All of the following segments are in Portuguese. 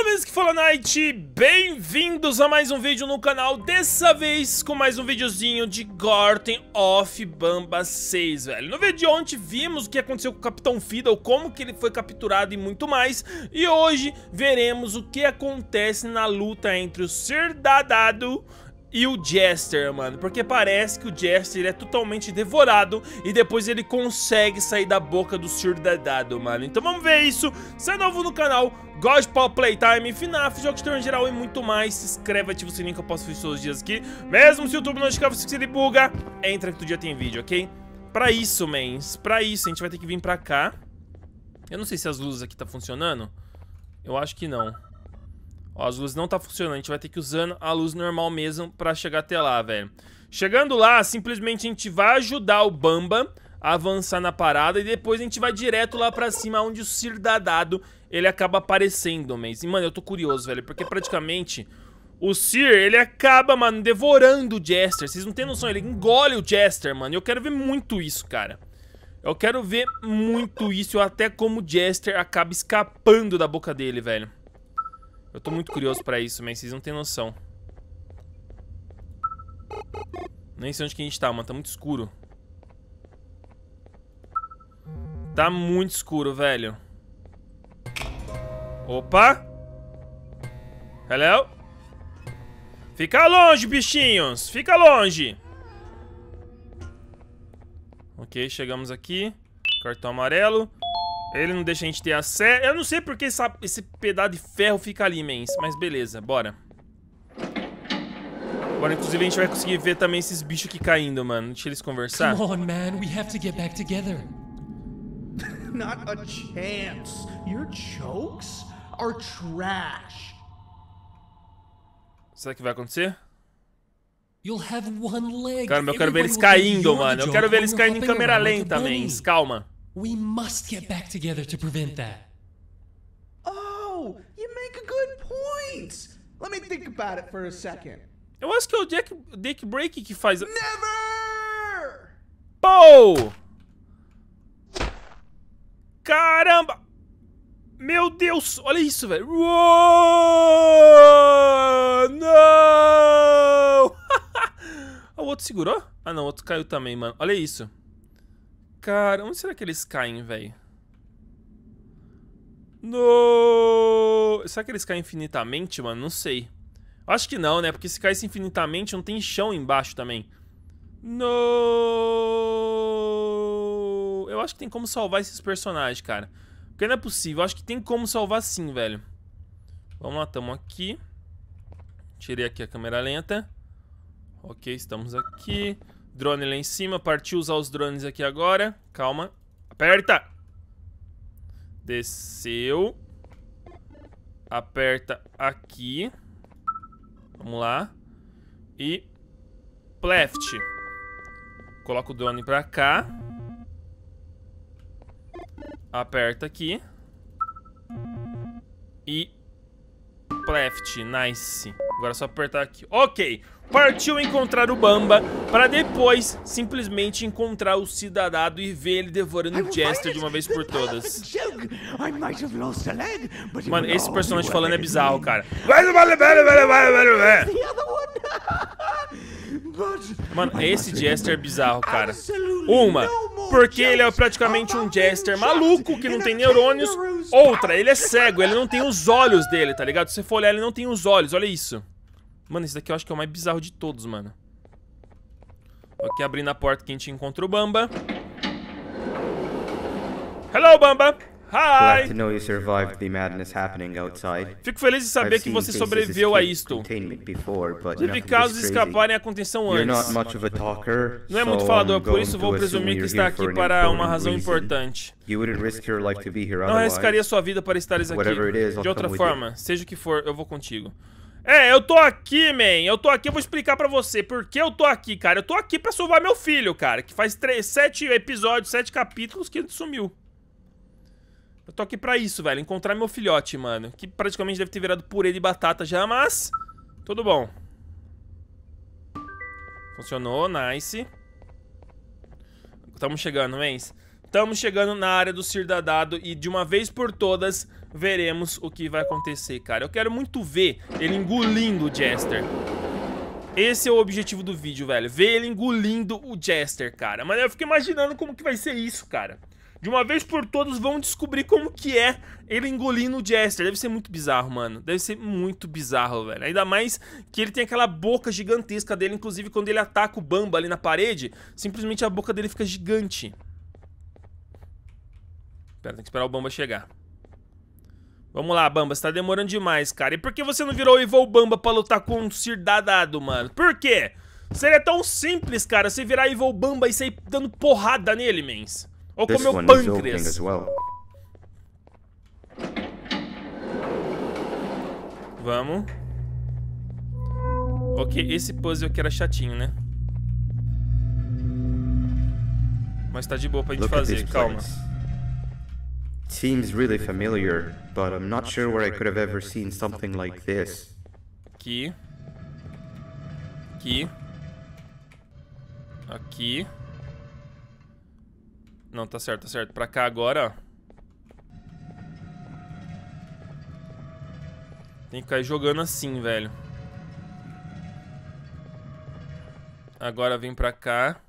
Fala mesmo que fala Night, bem-vindos a mais um vídeo no canal, dessa vez com mais um videozinho de Gorten of Bamba 6, velho. No vídeo de ontem vimos o que aconteceu com o Capitão Fiddle, como que ele foi capturado e muito mais, e hoje veremos o que acontece na luta entre o Ser Dadado e o Jester, mano. Porque parece que o Jester é totalmente devorado e depois ele consegue sair da boca do Sir Dadado, mano. Então vamos ver isso. Se é novo no canal, gosta de Playtime, FNAF, jogos de em geral e muito mais. Se inscreve, ativa o sininho que eu posso fazer todos os dias aqui. Mesmo se o YouTube não notificar você se ele buga, entra que todo dia tem vídeo, ok? Pra isso, mens, pra isso a gente vai ter que vir pra cá. Eu não sei se as luzes aqui tá funcionando. Eu acho que Não. Ó, as luzes não tá funcionando. A gente vai ter que usando a luz normal mesmo pra chegar até lá, velho. Chegando lá, simplesmente a gente vai ajudar o Bamba a avançar na parada e depois a gente vai direto lá pra cima onde o Cirdadado ele acaba aparecendo, mas... E, mano, eu tô curioso, velho, porque praticamente... O Sir, ele acaba, mano, devorando o Jester. Vocês não têm noção, ele engole o Jester, mano. Eu quero ver muito isso, cara. Eu quero ver muito isso, até como o Jester acaba escapando da boca dele, velho. Eu tô muito curioso pra isso, mas vocês não têm noção. Nem sei onde que a gente tá, mano. Tá muito escuro. Tá muito escuro, velho. Opa! Hello? Fica longe, bichinhos! Fica longe! Ok, chegamos aqui. Cartão amarelo. Ele não deixa a gente ter acesso. Eu não sei porque essa, esse pedaço de ferro fica ali, mens. Mas beleza, bora. Agora, inclusive, a gente vai conseguir ver também esses bichos aqui caindo, mano. Deixa eles conversar. Come on, man. We have to get back together. Not a chance. Your jokes are trash. Será que vai acontecer? You'll have one leg. Cara, eu quero ver eles caindo, mano. Eu quero ver eles caindo em câmera lenta, mens. Calma. We must get back together to prevent that. Oh, you make a good point. Let me think about it for a second. Eu acho que é o Jack, Dick Break que faz. Never! Pou! Caramba! Meu Deus, olha isso, velho. Não! o outro segurou? Ah, não, o outro caiu também, mano. Olha isso. Cara, onde será que eles caem, velho? No... Será que eles caem infinitamente, mano? Não sei. Acho que não, né? Porque se caísse infinitamente, não tem chão embaixo também. No... Eu acho que tem como salvar esses personagens, cara. Porque não é possível. Eu acho que tem como salvar sim, velho. Vamos lá, tamo aqui. Tirei aqui a câmera lenta. Ok, estamos aqui. Drone lá em cima. Partiu usar os drones aqui agora. Calma. Aperta! Desceu. Aperta aqui. Vamos lá. E... Left. Coloca o drone pra cá. Aperta aqui. E... Left. Nice. Agora é só apertar aqui. Ok partiu encontrar o Bamba para depois simplesmente encontrar o cidadado e ver ele devorando o Jester de uma vez por todas. Mano, esse personagem falando é bizarro, cara. Mano, esse Jester é bizarro, cara. Uma, porque ele é praticamente um Jester maluco que não tem neurônios. Outra, ele é cego, ele não tem os olhos dele, tá ligado? Se você for olhar, ele não tem os olhos, olha isso. Mano, esse daqui eu acho que é o mais bizarro de todos, mano. Aqui abrindo a porta que a gente encontra o Bamba. Hello, Bamba! Hi! Fico feliz de saber que você sobreviveu a isto. Tive casos escaparem à contenção antes. Não é muito falador, por isso vou presumir que está aqui para uma razão importante. Não arriscaria sua vida para estares aqui. De outra forma, seja o que for, eu vou contigo. É, eu tô aqui, man. Eu tô aqui, eu vou explicar pra você por que eu tô aqui, cara. Eu tô aqui pra salvar meu filho, cara, que faz três, sete episódios, sete capítulos que ele sumiu. Eu tô aqui pra isso, velho, encontrar meu filhote, mano. Que praticamente deve ter virado purê de batata já, mas... Tudo bom. Funcionou, nice. Tamo chegando, mens. Estamos chegando na área do Cirdadado e de uma vez por todas veremos o que vai acontecer, cara. Eu quero muito ver ele engolindo o Jester. Esse é o objetivo do vídeo, velho. Ver ele engolindo o Jester, cara. Mas eu fico imaginando como que vai ser isso, cara. De uma vez por todas vão descobrir como que é ele engolindo o Jester. Deve ser muito bizarro, mano. Deve ser muito bizarro, velho. Ainda mais que ele tem aquela boca gigantesca dele. Inclusive, quando ele ataca o Bamba ali na parede, simplesmente a boca dele fica gigante espera tem que esperar o Bamba chegar. Vamos lá, Bamba, você tá demorando demais, cara. E por que você não virou o Evil Bamba pra lutar com o um Dadado, mano? Por quê? Seria é tão simples, cara, você virar Evil Bamba e sair dando porrada nele, mens. Ou com meu pâncreas. Vamos. Ok, esse puzzle aqui era chatinho, né? Mas tá de boa pra gente Look fazer, calma. Place. Seems really familiar, but I'm not sure where I could have ever seen something like this. Aqui. Aqui. Aqui. Não, tá certo, tá certo. Pra cá agora, ó. Tem que cair jogando assim, velho. Agora vem pra cá.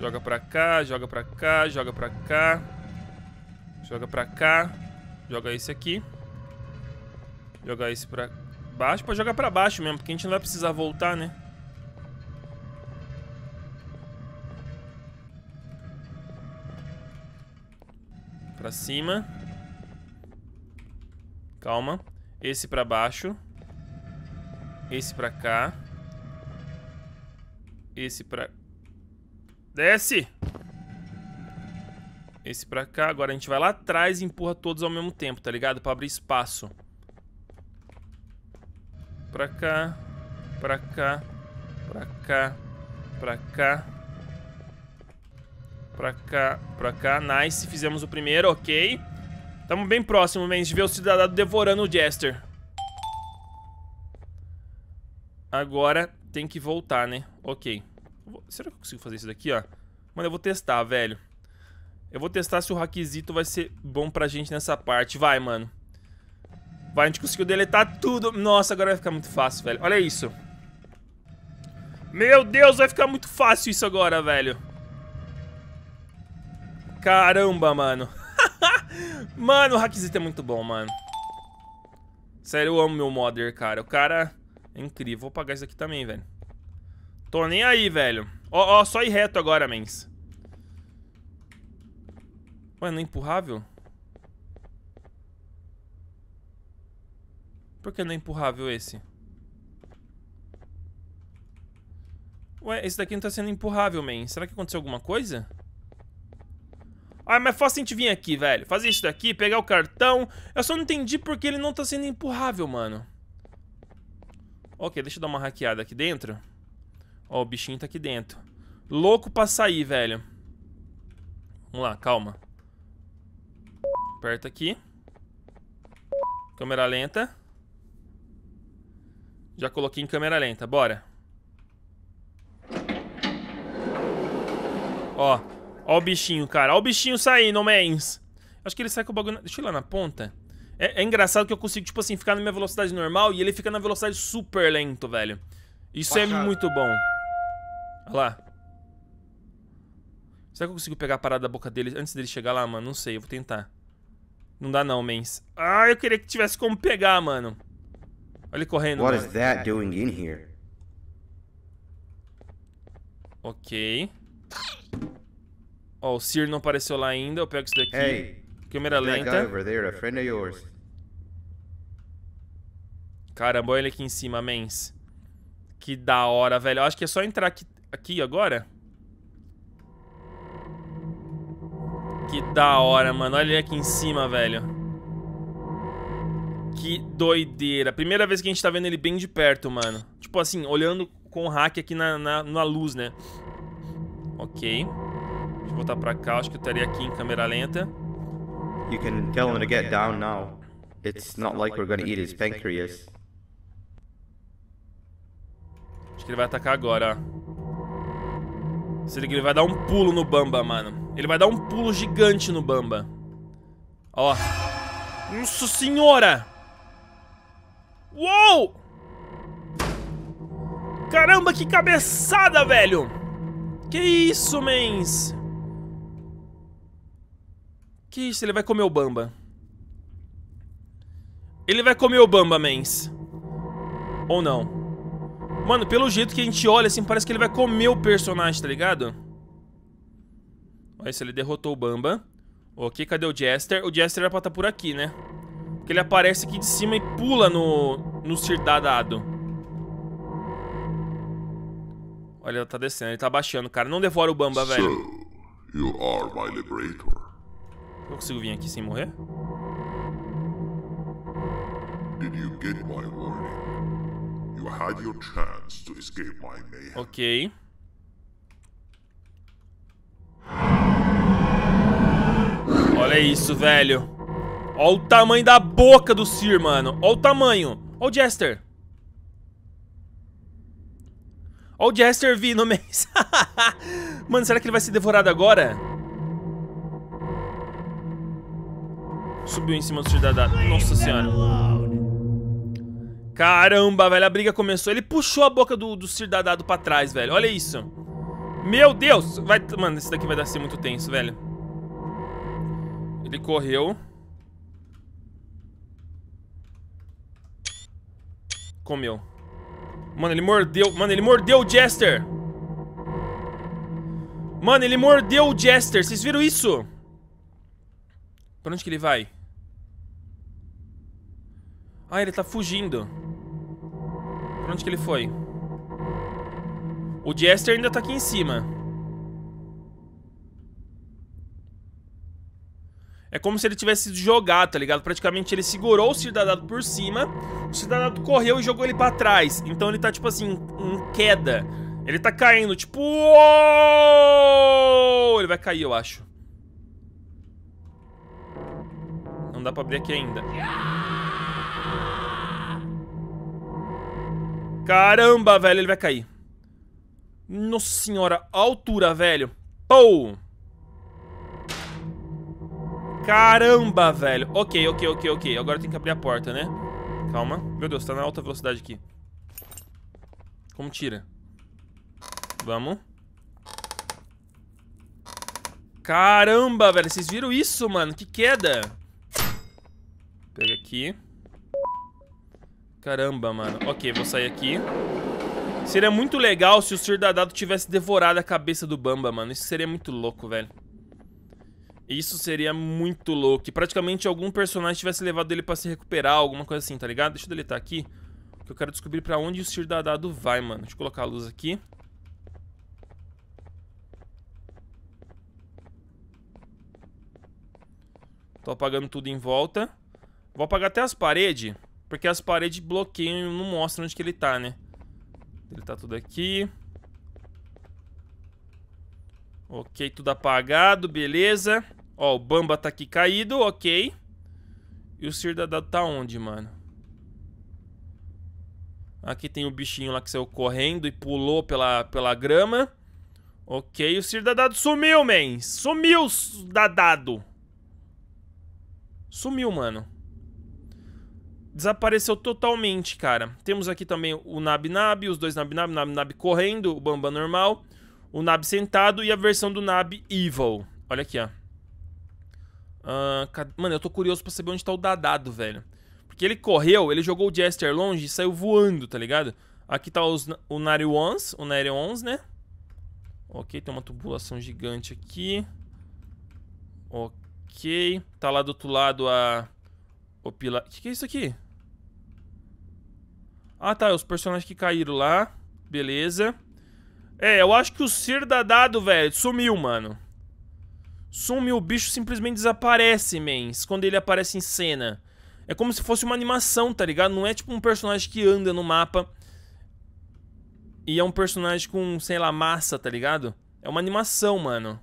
Joga pra cá, joga pra cá, joga pra cá. Joga pra cá. Joga esse aqui. Jogar esse pra baixo. pode jogar pra baixo mesmo, porque a gente não vai precisar voltar, né? Pra cima. Calma. Esse pra baixo. Esse pra cá. Esse pra Desce! Esse pra cá. Agora a gente vai lá atrás e empurra todos ao mesmo tempo, tá ligado? Pra abrir espaço. Pra cá. Pra cá. Pra cá. Pra cá. Pra cá. Pra cá. Nice. Fizemos o primeiro, ok. Tamo bem próximo, man, de ver o cidadão devorando o Jester. Agora tem que voltar, né? Ok. Será que eu consigo fazer isso daqui, ó? Mano, eu vou testar, velho. Eu vou testar se o hackzito vai ser bom pra gente nessa parte. Vai, mano. Vai, a gente conseguiu deletar tudo. Nossa, agora vai ficar muito fácil, velho. Olha isso. Meu Deus, vai ficar muito fácil isso agora, velho. Caramba, mano. mano, o hackzito é muito bom, mano. Sério, eu amo meu modder, cara. O cara é incrível. Vou pagar isso aqui também, velho. Tô nem aí, velho. Ó, ó, só ir reto agora, mens. Ué, não é empurrável? Por que não é empurrável esse? Ué, esse daqui não tá sendo empurrável, man. Será que aconteceu alguma coisa? Ah, mas fácil a gente vir aqui, velho. Fazer isso daqui, pegar o cartão. Eu só não entendi porque ele não tá sendo empurrável, mano. Ok, deixa eu dar uma hackeada aqui dentro. Ó, o bichinho tá aqui dentro. Louco pra sair, velho. Vamos lá, calma. Aperta aqui. Câmera lenta. Já coloquei em câmera lenta, bora. Ó, ó o bichinho, cara. Ó o bichinho saindo, mens. Acho que ele sai com o bagulho... Deixa eu ir lá na ponta. É, é, engraçado que eu consigo, tipo assim, ficar na minha velocidade normal e ele fica na velocidade super lento, velho. Isso é muito bom. Olha lá. Será que eu consigo pegar a parada da boca dele antes dele chegar lá, mano? Não sei, eu vou tentar. Não dá não, mens. Ah, eu queria que tivesse como pegar, mano. Olha ele correndo, What mano. Is that doing in here? Ok. Ó, oh, o Sir não apareceu lá ainda. Eu pego isso daqui. Hey, Câmera lenta. Caramba, olha ele aqui em cima, mens. Que da hora, velho. Eu acho que é só entrar aqui aqui agora. Que da hora, mano. Olha ele aqui em cima, velho. Que doideira. Primeira vez que a gente tá vendo ele bem de perto, mano. Tipo assim, olhando com o hack aqui na, na, na luz, né? Ok. Deixa eu voltar pra cá. Acho que eu estaria aqui em câmera lenta. You can tell him to get down now. It's not like we're gonna eat his pancreas. Acho que ele vai atacar agora, ó. Se liga, ele vai dar um pulo no Bamba, mano. Ele vai dar um pulo gigante no Bamba. Ó. Nossa senhora! Uou! Caramba, que cabeçada, velho! Que isso, mens? Que isso, ele vai comer o Bamba. Ele vai comer o Bamba, mens. Ou não. Mano, pelo jeito que a gente olha, assim, parece que ele vai comer o personagem, tá ligado? Olha isso, ele derrotou o Bamba. Ok, cadê o Jester? O Jester era pra estar tá por aqui, né? Porque ele aparece aqui de cima e pula no, no cirdadado. Olha, ele tá descendo, ele tá baixando, cara. Não devora o Bamba, então, velho. é are liberator. Eu consigo vir aqui sem morrer? Você you minha warning? You had your chance to escape my mayhem. Ok. Olha isso, velho. Olha o tamanho da boca do Sir, mano. Olha o tamanho. Olha o Jester. Olha o Jester vindo, mês. mano, será que ele vai ser devorado agora? Subiu em cima do Sir da... Nossa senhora. Caramba, velho, a briga começou. Ele puxou a boca do, do Cirdadado pra trás, velho. Olha isso. Meu Deus! Vai, mano, esse daqui vai dar ser muito tenso, velho. Ele correu. Comeu. Mano, ele mordeu. Mano, ele mordeu o Jester. Mano, ele mordeu o Jester. Vocês viram isso? Pra onde que ele vai? Ah, ele tá fugindo. Pra onde que ele foi? O Jester ainda tá aqui em cima. É como se ele tivesse sido jogado, tá ligado? Praticamente ele segurou o cidadão por cima, o cidadão correu e jogou ele pra trás. Então ele tá, tipo assim, em queda. Ele tá caindo, tipo... Ele vai cair, eu acho. Não dá pra abrir aqui ainda. Caramba, velho, ele vai cair. Nossa senhora, altura, velho. Pou! Caramba, velho. Ok, ok, ok, ok. Agora tem que abrir a porta, né? Calma. Meu Deus, tá na alta velocidade aqui. Como tira? Vamos. Caramba, velho. Vocês viram isso, mano? Que queda. Pega aqui. Caramba, mano. Ok, vou sair aqui. Seria muito legal se o Sir Dadado tivesse devorado a cabeça do Bamba, mano. Isso seria muito louco, velho. Isso seria muito louco. E praticamente algum personagem tivesse levado ele pra se recuperar, alguma coisa assim, tá ligado? Deixa eu deletar aqui. Que eu quero descobrir pra onde o Sir Dadado vai, mano. Deixa eu colocar a luz aqui. Tô apagando tudo em volta. Vou apagar até as paredes. Porque as paredes bloqueiam e não mostram onde que ele tá, né? Ele tá tudo aqui. Ok, tudo apagado, beleza. Ó, o Bamba tá aqui caído, ok. E o Dadado tá onde, mano? Aqui tem o bichinho lá que saiu correndo e pulou pela, pela grama. Ok, o Dadado sumiu, man. Sumiu, dadado. Sumiu, mano desapareceu totalmente, cara. Temos aqui também o Nab Nab, os dois Nab Nab, Nab Nab correndo, o Bamba normal, o Nab sentado e a versão do Nab Evil. Olha aqui, ó. Uh, cad... Mano, eu tô curioso pra saber onde tá o Dadado, velho. Porque ele correu, ele jogou o Jester longe e saiu voando, tá ligado? Aqui tá os, o Ones, o Ones, né? Ok, tem uma tubulação gigante aqui. Ok. Tá lá do outro lado a o que, que é isso aqui? Ah, tá. É os personagens que caíram lá. Beleza. É, eu acho que o Sir Dadado, velho, sumiu, mano. Sumiu. O bicho simplesmente desaparece, man. Quando ele aparece em cena. É como se fosse uma animação, tá ligado? Não é tipo um personagem que anda no mapa. E é um personagem com, sei lá, massa, tá ligado? É uma animação, mano.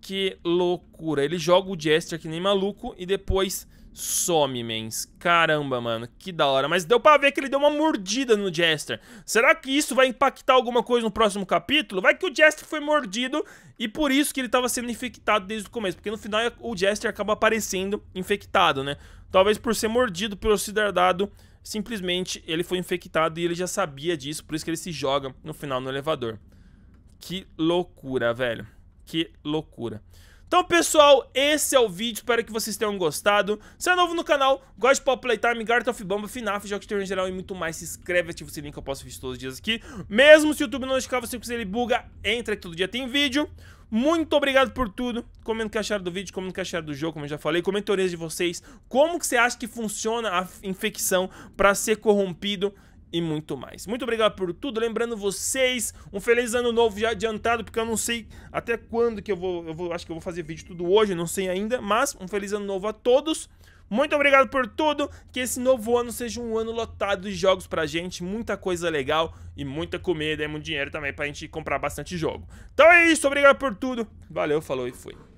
Que loucura. Ele joga o Jester que nem maluco e depois some, mens. Caramba, mano, que da hora. Mas deu pra ver que ele deu uma mordida no Jester. Será que isso vai impactar alguma coisa no próximo capítulo? Vai que o Jester foi mordido e por isso que ele tava sendo infectado desde o começo. Porque no final o Jester acaba aparecendo infectado, né? Talvez por ser mordido pelo Cidardado, simplesmente ele foi infectado e ele já sabia disso. Por isso que ele se joga no final no elevador. Que loucura, velho. Que loucura. Então, pessoal, esse é o vídeo, espero que vocês tenham gostado. Se é novo no canal, gosta de Pop Playtime, Garth of Bamba, FNAF, jogos de em geral e muito mais, se inscreve, ativa esse link, eu posso ver todos os dias aqui. Mesmo se o YouTube não notificar você, porque ele buga, entra que todo dia tem vídeo. Muito obrigado por tudo. Comenta o que acharam do vídeo, comenta o que acharam do jogo, como eu já falei. Comenta teorias de vocês. Como que você acha que funciona a infecção para ser corrompido? e muito mais. Muito obrigado por tudo. Lembrando vocês, um feliz ano novo já adiantado, porque eu não sei até quando que eu vou, eu vou acho que eu vou fazer vídeo tudo hoje, não sei ainda, mas um feliz ano novo a todos. Muito obrigado por tudo, que esse novo ano seja um ano lotado de jogos pra gente, muita coisa legal e muita comida e muito dinheiro também pra gente comprar bastante jogo. Então é isso, obrigado por tudo. Valeu, falou e fui.